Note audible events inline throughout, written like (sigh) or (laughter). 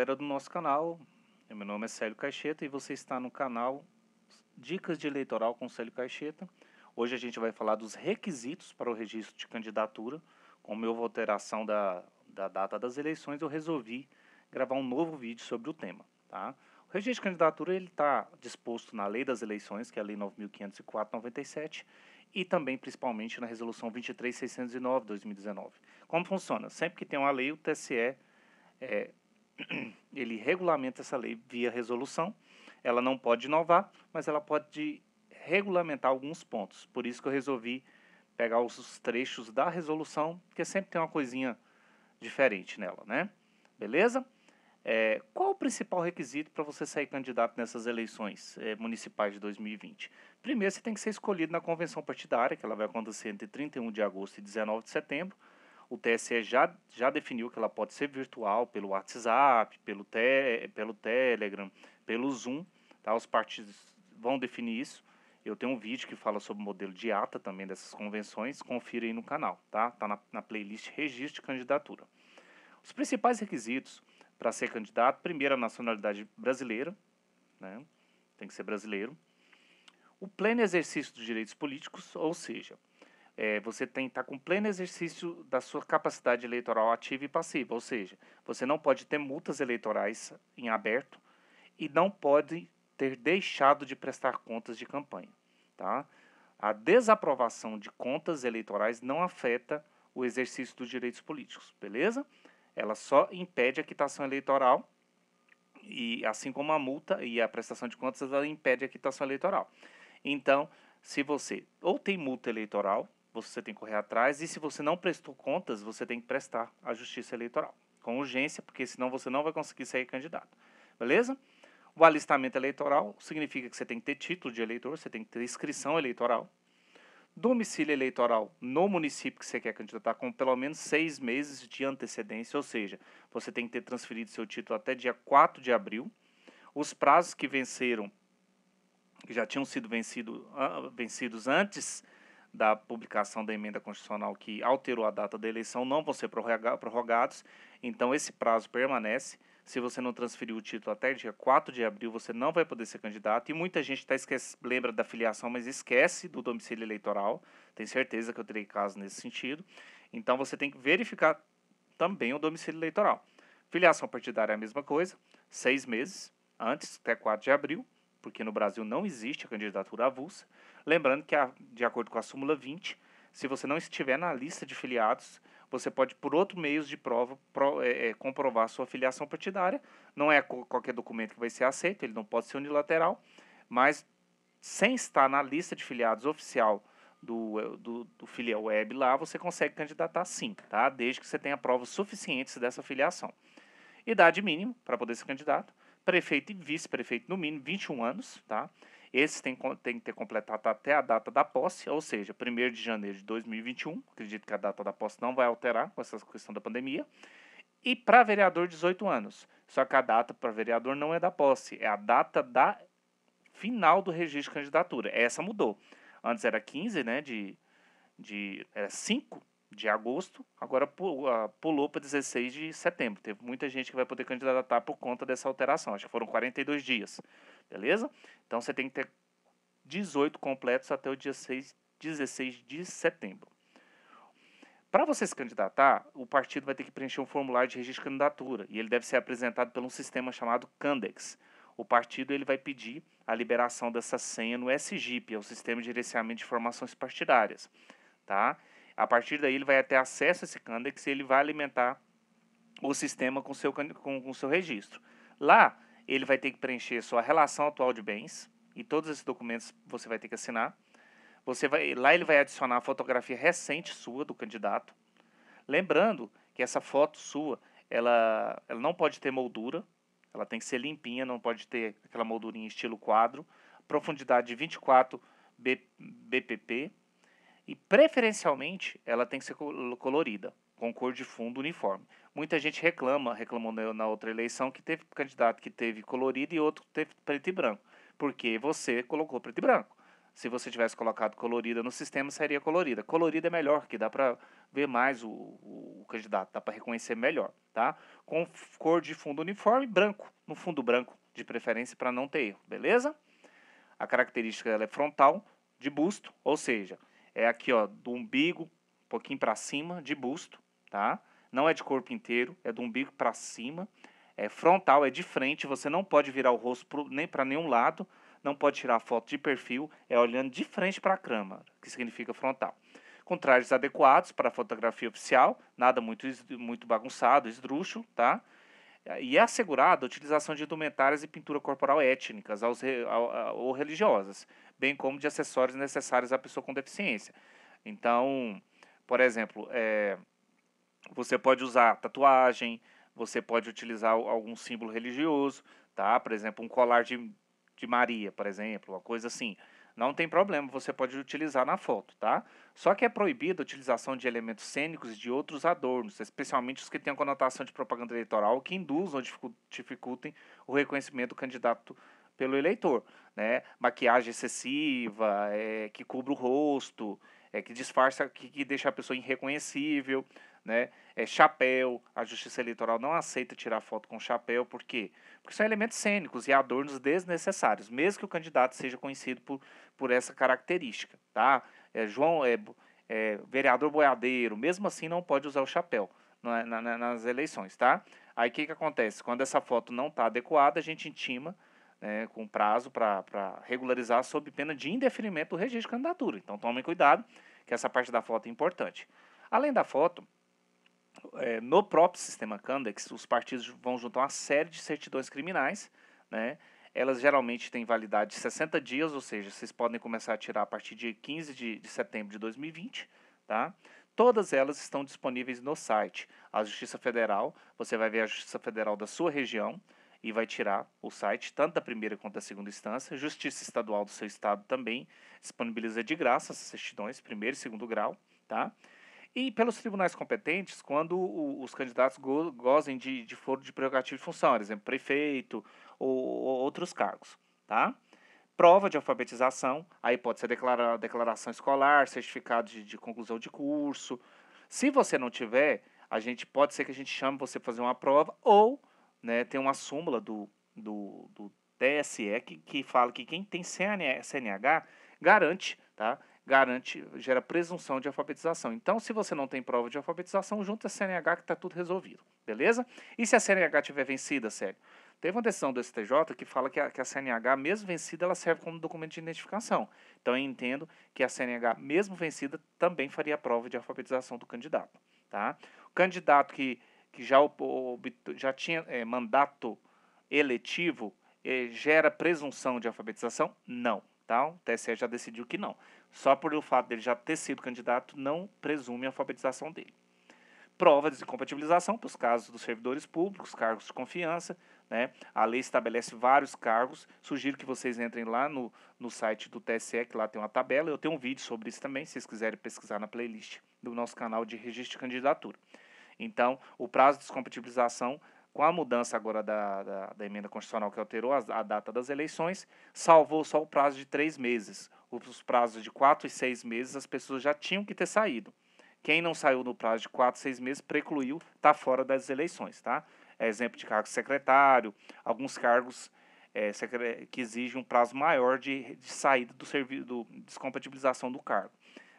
Era do nosso canal. Meu nome é Célio Caixeta e você está no canal Dicas de Eleitoral com Célio Caixeta. Hoje a gente vai falar dos requisitos para o registro de candidatura. Com a alteração da, da data das eleições, eu resolvi gravar um novo vídeo sobre o tema. Tá? O registro de candidatura está disposto na Lei das Eleições, que é a Lei 9.504-97, e também, principalmente, na Resolução 23.609-2019. Como funciona? Sempre que tem uma lei, o TSE é, (clears throat) ele regulamenta essa lei via resolução. Ela não pode inovar, mas ela pode regulamentar alguns pontos. Por isso que eu resolvi pegar os trechos da resolução, porque sempre tem uma coisinha diferente nela, né? Beleza? É, qual o principal requisito para você sair candidato nessas eleições é, municipais de 2020? Primeiro, você tem que ser escolhido na convenção partidária, que ela vai acontecer entre 31 de agosto e 19 de setembro. O TSE já, já definiu que ela pode ser virtual pelo WhatsApp, pelo, te, pelo Telegram, pelo Zoom. Tá? Os partidos vão definir isso. Eu tenho um vídeo que fala sobre o modelo de ata também dessas convenções. Confira aí no canal, tá? Tá na, na playlist Registro de Candidatura. Os principais requisitos para ser candidato: primeiro, a nacionalidade brasileira, né? Tem que ser brasileiro. O pleno exercício dos direitos políticos, ou seja, é, você tem que tá estar com pleno exercício da sua capacidade eleitoral ativa e passiva, ou seja, você não pode ter multas eleitorais em aberto e não pode ter deixado de prestar contas de campanha. Tá? A desaprovação de contas eleitorais não afeta o exercício dos direitos políticos, beleza? Ela só impede a quitação eleitoral e assim como a multa e a prestação de contas, ela impede a quitação eleitoral. Então, se você ou tem multa eleitoral você tem que correr atrás e se você não prestou contas, você tem que prestar à Justiça Eleitoral com urgência, porque senão você não vai conseguir sair candidato. Beleza? O alistamento eleitoral significa que você tem que ter título de eleitor, você tem que ter inscrição eleitoral. Domicílio eleitoral no município que você quer candidatar com pelo menos seis meses de antecedência, ou seja, você tem que ter transferido seu título até dia 4 de abril. Os prazos que venceram, que já tinham sido vencido, ah, vencidos antes da publicação da emenda constitucional que alterou a data da eleição não vão ser prorrogados, então esse prazo permanece. Se você não transferir o título até dia 4 de abril, você não vai poder ser candidato. E muita gente tá esquece, lembra da filiação, mas esquece do domicílio eleitoral. Tenho certeza que eu terei caso nesse sentido. Então você tem que verificar também o domicílio eleitoral. Filiação partidária é a mesma coisa, seis meses antes, até 4 de abril, porque no Brasil não existe a candidatura avulsa. Lembrando que, de acordo com a súmula 20, se você não estiver na lista de filiados, você pode, por outro meios de prova, pro, é, é comprovar sua filiação partidária. Não é qualquer documento que vai ser aceito, ele não pode ser unilateral, mas sem estar na lista de filiados oficial do, é, do, do filial web lá, você consegue candidatar sim, tá? Desde que você tenha provas suficientes dessa filiação. Idade mínima para poder ser candidato. Prefeito e vice-prefeito, no mínimo, 21 anos, tá? Esses têm, têm que ter completado até a data da posse, ou seja, 1 de janeiro de 2021. Acredito que a data da posse não vai alterar com essa questão da pandemia. E para vereador, 18 anos. Só que a data para vereador não é da posse, é a data da final do registro de candidatura. Essa mudou. Antes era 15, né? De, de, era 5 de agosto, agora pulou para 16 de setembro. Teve muita gente que vai poder candidatar por conta dessa alteração. Acho que foram 42 dias beleza? Então você tem que ter 18 completos até o dia 6, 16 de setembro. Para você se candidatar, o partido vai ter que preencher um formulário de registro de candidatura e ele deve ser apresentado pelo um sistema chamado Candex. O partido ele vai pedir a liberação dessa senha no SGIP, é o Sistema de Gerenciamento de Informações Partidárias. Tá? A partir daí, ele vai ter acesso a esse Candex e ele vai alimentar o sistema com seu, o com, com seu registro. Lá, ele vai ter que preencher sua relação atual de bens e todos esses documentos você vai ter que assinar. Você vai, lá ele vai adicionar a fotografia recente sua do candidato. Lembrando que essa foto sua, ela, ela não pode ter moldura, ela tem que ser limpinha, não pode ter aquela moldurinha estilo quadro. Profundidade de 24 B, BPP e preferencialmente ela tem que ser colorida, com cor de fundo uniforme. Muita gente reclama, reclamou na outra eleição que teve candidato que teve colorido e outro que teve preto e branco, porque você colocou preto e branco. Se você tivesse colocado colorida no sistema, seria colorida. Colorida é melhor, que dá para ver mais o, o, o candidato, dá para reconhecer melhor, tá? Com cor de fundo uniforme, branco, no fundo branco, de preferência para não ter erro, beleza? A característica é frontal, de busto, ou seja, é aqui ó, do umbigo, um pouquinho para cima, de busto, tá? não é de corpo inteiro, é do umbigo para cima, é frontal, é de frente, você não pode virar o rosto pro, nem para nenhum lado, não pode tirar foto de perfil, é olhando de frente para a câmera, que significa frontal. Com trajes adequados para fotografia oficial, nada muito, muito bagunçado, esdrúxulo, tá? E é assegurada a utilização de indumentárias e pintura corporal étnicas aos, ao, ou religiosas, bem como de acessórios necessários à pessoa com deficiência. Então, por exemplo, é, você pode usar tatuagem, você pode utilizar algum símbolo religioso, tá? Por exemplo, um colar de, de Maria, por exemplo, uma coisa assim. Não tem problema, você pode utilizar na foto, tá? Só que é proibida a utilização de elementos cênicos e de outros adornos, especialmente os que a conotação de propaganda eleitoral, que induzam ou dificultem o reconhecimento do candidato pelo eleitor, né? Maquiagem excessiva, é, que cubra o rosto, é, que disfarça, que, que deixa a pessoa irreconhecível, né? É chapéu, a Justiça Eleitoral não aceita tirar foto com chapéu, por quê? Porque são elementos cênicos e adornos desnecessários, mesmo que o candidato seja conhecido por, por essa característica, tá? É, João é, é vereador boiadeiro, mesmo assim não pode usar o chapéu na, na, nas eleições, tá? Aí o que, que acontece? Quando essa foto não está adequada, a gente intima né, com prazo para pra regularizar sob pena de indeferimento do registro de candidatura. Então tomem cuidado, que essa parte da foto é importante. Além da foto, é, no próprio sistema Candex, os partidos vão juntar uma série de certidões criminais, né? Elas geralmente têm validade de 60 dias, ou seja, vocês podem começar a tirar a partir de 15 de, de setembro de 2020, tá? Todas elas estão disponíveis no site. A Justiça Federal, você vai ver a Justiça Federal da sua região e vai tirar o site, tanto da primeira quanto da segunda instância. Justiça Estadual do seu estado também disponibiliza de graça as certidões, primeiro e segundo grau, tá? e pelos tribunais competentes quando o, os candidatos go, gozem de, de foro de prerrogativa de função, por exemplo, prefeito ou, ou outros cargos, tá? Prova de alfabetização, aí pode ser declara, declaração escolar, certificado de, de conclusão de curso. Se você não tiver, a gente pode ser que a gente chame você para fazer uma prova ou né, tem uma súmula do, do, do TSE que, que fala que quem tem CNH garante, tá? garante, gera presunção de alfabetização. Então, se você não tem prova de alfabetização, junta a CNH que está tudo resolvido, beleza? E se a CNH tiver vencida, sério? Teve uma decisão do STJ que fala que a, que a CNH, mesmo vencida, ela serve como documento de identificação. Então, eu entendo que a CNH, mesmo vencida, também faria prova de alfabetização do candidato, tá? O candidato que, que já, já tinha é, mandato eletivo é, gera presunção de alfabetização? Não, tá? O TSE já decidiu que não. Só por o fato dele já ter sido candidato, não presume a alfabetização dele. Prova de compatibilização para os casos dos servidores públicos, cargos de confiança. Né? A lei estabelece vários cargos. Sugiro que vocês entrem lá no, no site do TSE, que lá tem uma tabela. Eu tenho um vídeo sobre isso também, se vocês quiserem pesquisar na playlist do nosso canal de registro de candidatura. Então, o prazo de descompatibilização com a mudança agora da, da, da, emenda constitucional que alterou a, a data das eleições, salvou só o prazo de três meses os prazos de quatro e seis meses, as pessoas já tinham que ter saído. Quem não saiu no prazo de quatro, seis meses, precluiu, está fora das eleições, tá? É exemplo de cargo secretário, alguns cargos é, que exigem um prazo maior de, de saída do serviço, do, descompatibilização do cargo.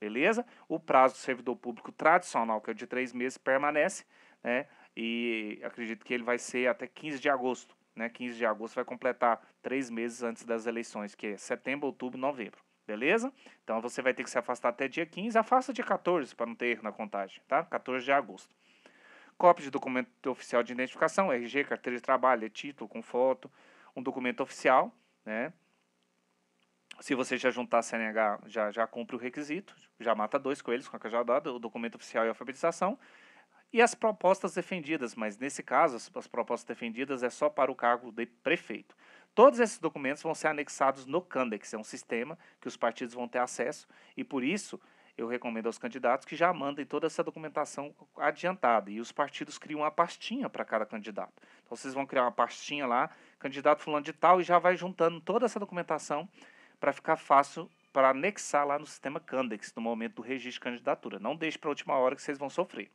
Beleza? O prazo do servidor público tradicional, que é de três meses, permanece, né? E acredito que ele vai ser até 15 de agosto, né? 15 de agosto vai completar três meses antes das eleições, que é setembro, outubro, novembro. Beleza? Então você vai ter que se afastar até dia 15. Afasta dia 14 para não ter erro na contagem, tá? 14 de agosto. Cópia de documento oficial de identificação, RG, carteira de trabalho, é título com foto, um documento oficial, né? Se você já juntar CNH, já, já cumpre o requisito, já mata dois coelhos com a cajadada, o documento oficial e a alfabetização. E as propostas defendidas, mas nesse caso, as propostas defendidas é só para o cargo de prefeito. Todos esses documentos vão ser anexados no Candex, é um sistema que os partidos vão ter acesso e por isso eu recomendo aos candidatos que já mandem toda essa documentação adiantada e os partidos criam uma pastinha para cada candidato. Então vocês vão criar uma pastinha lá, candidato fulano de tal e já vai juntando toda essa documentação para ficar fácil para anexar lá no sistema Candex no momento do registro de candidatura. Não deixe para a última hora que vocês vão sofrer.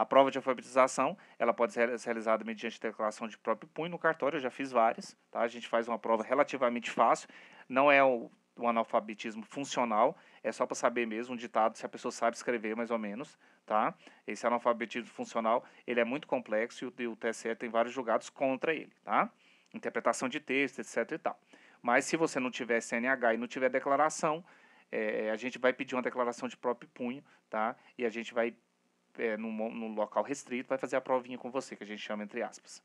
A prova de alfabetização, ela pode ser realizada mediante declaração de próprio punho no cartório, eu já fiz várias, tá? A gente faz uma prova relativamente fácil, não é o, o analfabetismo funcional, é só para saber mesmo um ditado se a pessoa sabe escrever mais ou menos, tá? Esse analfabetismo funcional, ele é muito complexo e o, e o TSE tem vários julgados contra ele, tá? Interpretação de texto, etc e tal. Mas se você não tiver CNH e não tiver declaração, é, a gente vai pedir uma declaração de próprio punho, tá? E a gente vai é, num, num local restrito, vai fazer a provinha com você, que a gente chama entre aspas.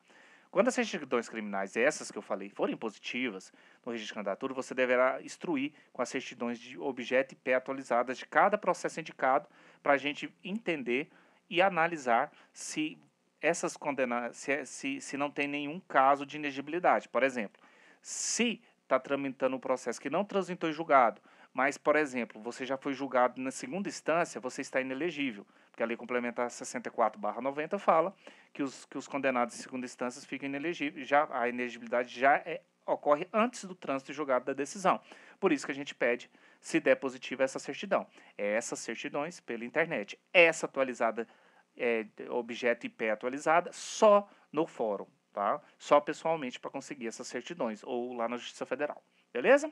Quando as certidões criminais, essas que eu falei, forem positivas no registro de candidatura, você deverá instruir com as certidões de objeto e pé atualizadas de cada processo indicado para a gente entender e analisar se essas condena se, se, se não tem nenhum caso de inegibilidade. Por exemplo, se está tramitando um processo que não transitou em julgado, mas, por exemplo, você já foi julgado na segunda instância, você está inelegível porque a lei complementar 64/90 fala que os, que os condenados em segunda instância ficam inelegíveis, já a inelegibilidade já é, ocorre antes do trânsito julgado da decisão. Por isso que a gente pede, se der positivo, essa certidão. É essas certidões pela internet. Essa atualizada, é, objeto IP atualizada, só no fórum, tá? Só pessoalmente para conseguir essas certidões, ou lá na Justiça Federal. Beleza?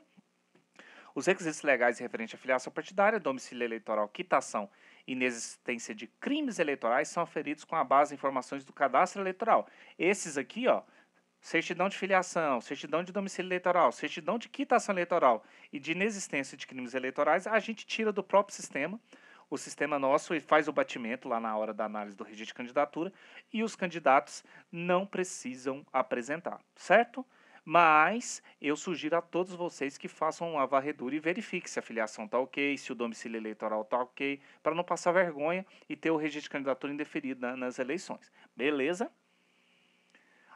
Os requisitos legais referentes à filiação partidária, domicílio eleitoral, quitação e inexistência de crimes eleitorais são aferidos com a base de informações do cadastro eleitoral. Esses aqui, ó, certidão de filiação, certidão de domicílio eleitoral, certidão de quitação eleitoral e de inexistência de crimes eleitorais, a gente tira do próprio sistema, o sistema nosso, e faz o batimento lá na hora da análise do registro de candidatura, e os candidatos não precisam apresentar, certo? Mas eu sugiro a todos vocês que façam a varredura e verifiquem se a filiação está ok, se o domicílio eleitoral está ok, para não passar vergonha e ter o registro de candidatura indeferido na, nas eleições. Beleza?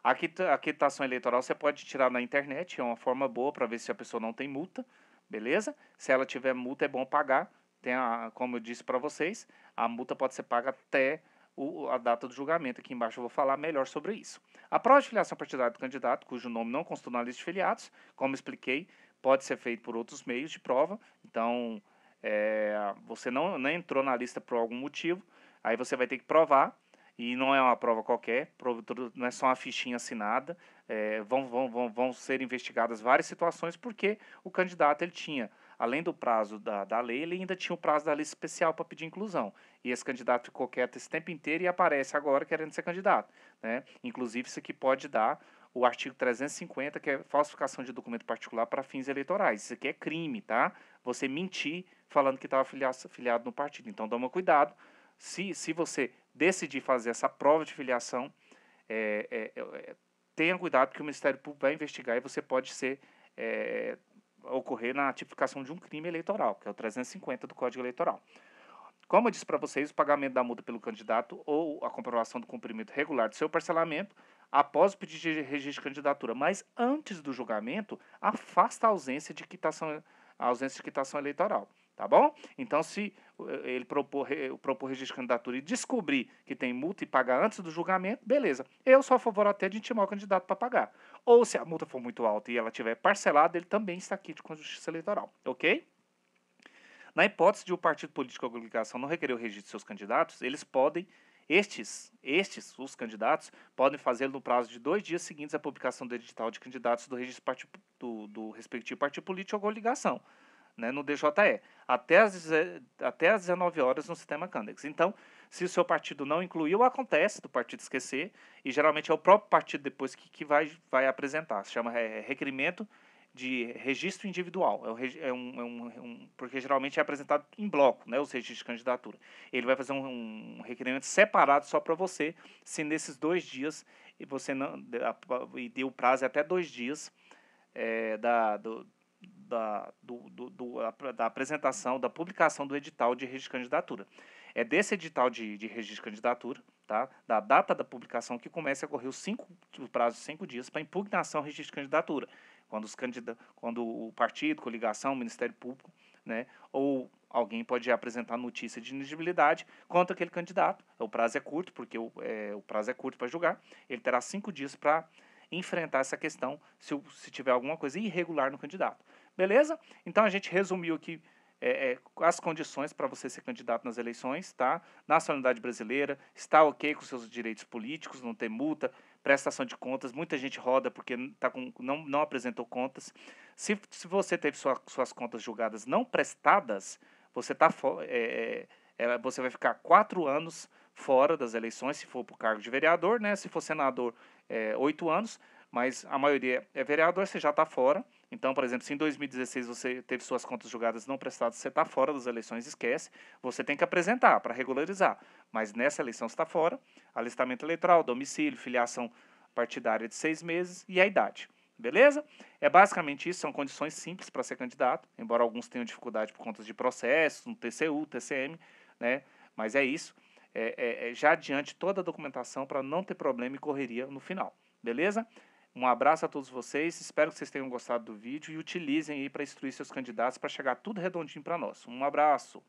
A quitação eleitoral você pode tirar na internet, é uma forma boa para ver se a pessoa não tem multa, beleza? Se ela tiver multa, é bom pagar. Tem a, como eu disse para vocês, a multa pode ser paga até o, a data do julgamento. Aqui embaixo eu vou falar melhor sobre isso. A prova de filiação partidária do candidato, cujo nome não constou na lista de filiados, como expliquei, pode ser feito por outros meios de prova. Então, é, você não, não entrou na lista por algum motivo, aí você vai ter que provar e não é uma prova qualquer, não é só uma fichinha assinada, é, vão, vão, vão, vão ser investigadas várias situações, porque o candidato ele tinha além do prazo da, da lei, ele ainda tinha o prazo da lei especial para pedir inclusão. E esse candidato ficou quieto esse tempo inteiro e aparece agora querendo ser candidato. Né? Inclusive, isso aqui pode dar o artigo 350, que é falsificação de documento particular para fins eleitorais. Isso aqui é crime, tá? Você mentir falando que estava tá filiado no partido. Então, toma cuidado. Se, se você decidir fazer essa prova de filiação, é, é, é, tenha cuidado que o Ministério Público vai investigar e você pode ser é, ocorrer na tipificação de um crime eleitoral, que é o 350 do Código Eleitoral. Como eu disse para vocês, o pagamento da multa pelo candidato ou a comprovação do cumprimento regular do seu parcelamento após o pedido de registro de candidatura, mas antes do julgamento, afasta a ausência de quitação, a ausência de quitação eleitoral, tá bom? Então, se eh, ele propor, eh, propor registro de candidatura e descobrir que tem multa e pagar antes do julgamento, beleza. Eu sou a favor até de intimar o candidato para pagar. Ou se a multa for muito alta e ela tiver parcelada, ele também está aqui com a justiça eleitoral, ok? Na hipótese de o um partido político ou ligação não requerer o registro de seus candidatos, eles podem estes, estes, os candidatos, podem fazê-lo no prazo de dois dias seguintes à publicação do edital de candidatos do registro do, do respectivo partido político ou ligação né, no DJE, até às, até às 19 horas no sistema Candex. Então, se o seu partido não incluiu, acontece do partido esquecer, e geralmente é o próprio partido depois que, que vai, vai apresentar. Se chama é, é requerimento de registro individual, é um, é um, é um, porque geralmente é apresentado em bloco, né, os registros de candidatura. Ele vai fazer um, um requerimento separado só para você, se nesses dois dias, e você não, e deu prazo até dois dias é, da, do, da, do, do, do, da apresentação, da publicação do edital de registro de candidatura. É desse edital de, de registro de candidatura, tá? da data da publicação, que começa a correr os cinco, o prazo de cinco dias para impugnação ao registro de candidatura. Quando, os candida quando o partido, coligação, o Ministério Público, né, ou alguém pode apresentar notícia de inelegibilidade contra aquele candidato. O prazo é curto, porque o, é, o prazo é curto para julgar. Ele terá cinco dias para enfrentar essa questão se, se tiver alguma coisa irregular no candidato. Beleza? Então a gente resumiu aqui é, é, as condições para você ser candidato nas eleições, tá? Nacionalidade brasileira, está ok com seus direitos políticos, não tem multa, prestação de contas, muita gente roda porque tá com, não, não apresentou contas. Se, se você teve sua, suas contas julgadas não prestadas, você tá é, é, é, você vai ficar quatro anos fora das eleições, se for para o cargo de vereador, né? Se for senador, é, oito anos, mas a maioria é vereador, você já está fora. Então, por exemplo, se em 2016 você teve suas contas julgadas não prestadas, você está fora das eleições, esquece. Você tem que apresentar para regularizar. Mas nessa eleição você está fora. Alistamento eleitoral, domicílio, filiação partidária de seis meses e a idade. Beleza? É basicamente isso, são condições simples para ser candidato, embora alguns tenham dificuldade por conta de processos, um TCU, TCM, né? Mas é isso. É, é, é já adiante toda a documentação para não ter problema e correria no final. Beleza? Um abraço a todos vocês, espero que vocês tenham gostado do vídeo e utilizem aí para instruir seus candidatos para chegar tudo redondinho para nós. Um abraço!